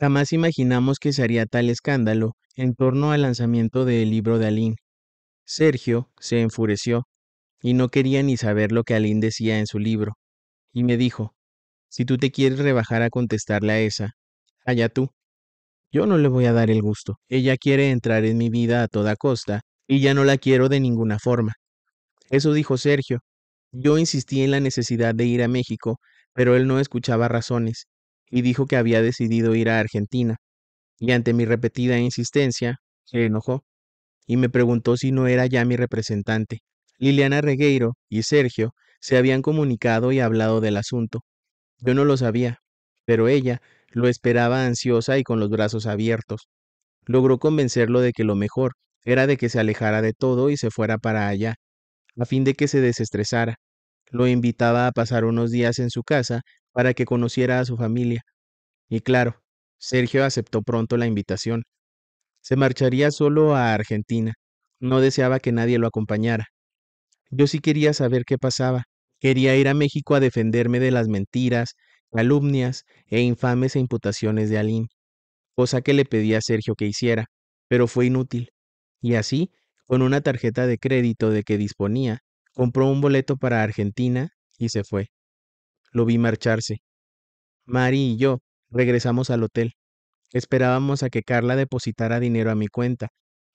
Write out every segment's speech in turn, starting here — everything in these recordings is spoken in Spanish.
Jamás imaginamos que se haría tal escándalo en torno al lanzamiento del libro de Alín. Sergio se enfureció y no quería ni saber lo que Aline decía en su libro, y me dijo, si tú te quieres rebajar a contestarle a esa, allá tú. Yo no le voy a dar el gusto. Ella quiere entrar en mi vida a toda costa, y ya no la quiero de ninguna forma. Eso dijo Sergio. Yo insistí en la necesidad de ir a México, pero él no escuchaba razones, y dijo que había decidido ir a Argentina, y ante mi repetida insistencia, se enojó y me preguntó si no era ya mi representante. Liliana Regueiro y Sergio se habían comunicado y hablado del asunto. Yo no lo sabía, pero ella lo esperaba ansiosa y con los brazos abiertos. Logró convencerlo de que lo mejor era de que se alejara de todo y se fuera para allá, a fin de que se desestresara, lo invitaba a pasar unos días en su casa para que conociera a su familia. Y claro, Sergio aceptó pronto la invitación. Se marcharía solo a Argentina. No deseaba que nadie lo acompañara. Yo sí quería saber qué pasaba. Quería ir a México a defenderme de las mentiras, calumnias e infames imputaciones de Alín, cosa que le pedía a Sergio que hiciera, pero fue inútil. Y así, con una tarjeta de crédito de que disponía, Compró un boleto para Argentina y se fue. Lo vi marcharse. Mari y yo regresamos al hotel. Esperábamos a que Carla depositara dinero a mi cuenta,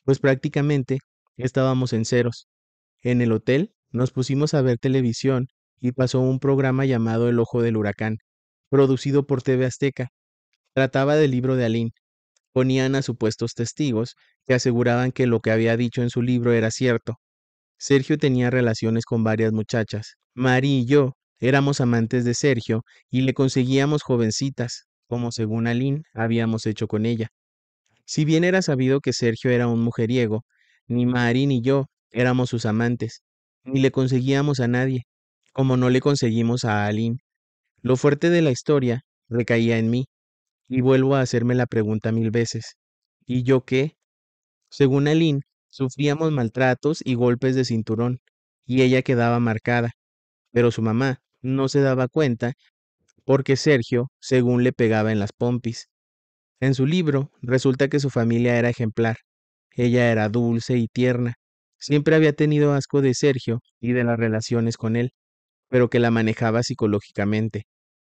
pues prácticamente estábamos en ceros. En el hotel nos pusimos a ver televisión y pasó un programa llamado El Ojo del Huracán, producido por TV Azteca. Trataba del libro de Alín. Ponían a supuestos testigos que aseguraban que lo que había dicho en su libro era cierto, Sergio tenía relaciones con varias muchachas. Mari y yo éramos amantes de Sergio y le conseguíamos jovencitas, como según Aline habíamos hecho con ella. Si bien era sabido que Sergio era un mujeriego, ni Mari ni yo éramos sus amantes, ni le conseguíamos a nadie, como no le conseguimos a Aline. Lo fuerte de la historia recaía en mí, y vuelvo a hacerme la pregunta mil veces. ¿Y yo qué? Según Aline, Sufríamos maltratos y golpes de cinturón, y ella quedaba marcada, pero su mamá no se daba cuenta porque Sergio, según le pegaba en las pompis. En su libro resulta que su familia era ejemplar. Ella era dulce y tierna. Siempre había tenido asco de Sergio y de las relaciones con él, pero que la manejaba psicológicamente.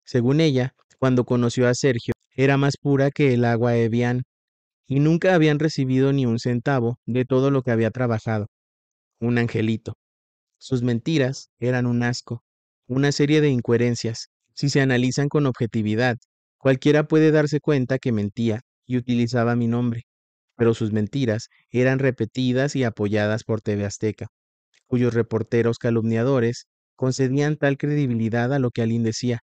Según ella, cuando conoció a Sergio, era más pura que el agua Evian y nunca habían recibido ni un centavo de todo lo que había trabajado. Un angelito. Sus mentiras eran un asco, una serie de incoherencias. Si se analizan con objetividad, cualquiera puede darse cuenta que mentía y utilizaba mi nombre, pero sus mentiras eran repetidas y apoyadas por TV Azteca, cuyos reporteros calumniadores concedían tal credibilidad a lo que Alín decía.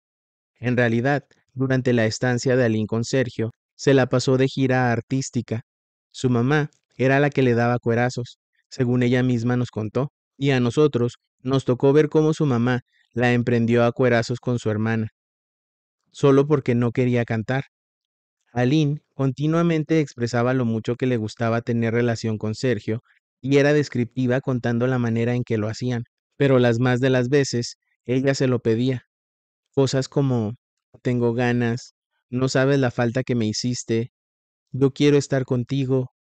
En realidad, durante la estancia de Alín con Sergio, se la pasó de gira artística. Su mamá era la que le daba cuerazos, según ella misma nos contó, y a nosotros nos tocó ver cómo su mamá la emprendió a cuerazos con su hermana, solo porque no quería cantar. Aline continuamente expresaba lo mucho que le gustaba tener relación con Sergio y era descriptiva contando la manera en que lo hacían, pero las más de las veces ella se lo pedía. Cosas como tengo ganas, no sabes la falta que me hiciste. Yo quiero estar contigo.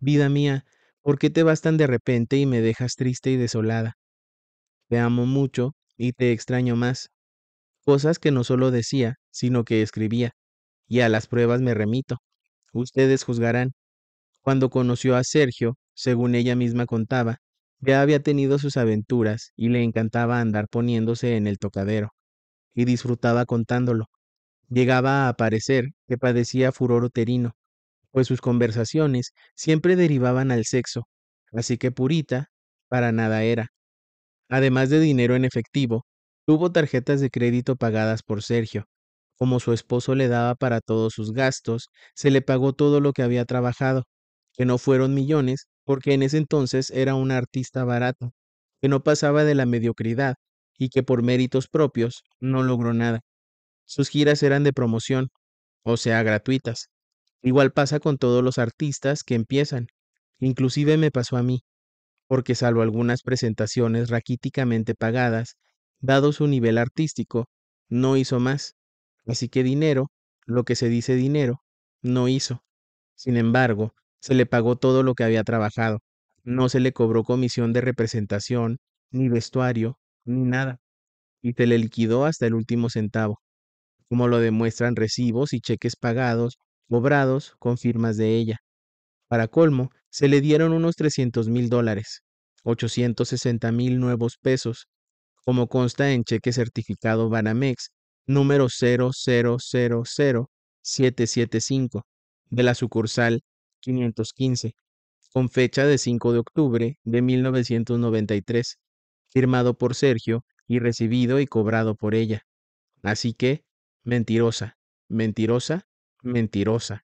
Vida mía, ¿por qué te vas tan de repente y me dejas triste y desolada? Te amo mucho y te extraño más. Cosas que no solo decía, sino que escribía, y a las pruebas me remito. Ustedes juzgarán. Cuando conoció a Sergio, según ella misma contaba, ya había tenido sus aventuras y le encantaba andar poniéndose en el tocadero, y disfrutaba contándolo llegaba a parecer que padecía furor uterino, pues sus conversaciones siempre derivaban al sexo, así que purita para nada era. Además de dinero en efectivo, tuvo tarjetas de crédito pagadas por Sergio. Como su esposo le daba para todos sus gastos, se le pagó todo lo que había trabajado, que no fueron millones, porque en ese entonces era un artista barato, que no pasaba de la mediocridad y que por méritos propios no logró nada. Sus giras eran de promoción, o sea, gratuitas. Igual pasa con todos los artistas que empiezan. Inclusive me pasó a mí, porque salvo algunas presentaciones raquíticamente pagadas, dado su nivel artístico, no hizo más. Así que dinero, lo que se dice dinero, no hizo. Sin embargo, se le pagó todo lo que había trabajado. No se le cobró comisión de representación, ni vestuario, ni nada. Y se le liquidó hasta el último centavo como lo demuestran recibos y cheques pagados, cobrados con firmas de ella. Para colmo, se le dieron unos 300 mil dólares, 860 mil nuevos pesos, como consta en cheque certificado Banamex número 0000775 de la sucursal 515, con fecha de 5 de octubre de 1993, firmado por Sergio y recibido y cobrado por ella. Así que, mentirosa, mentirosa, mentirosa.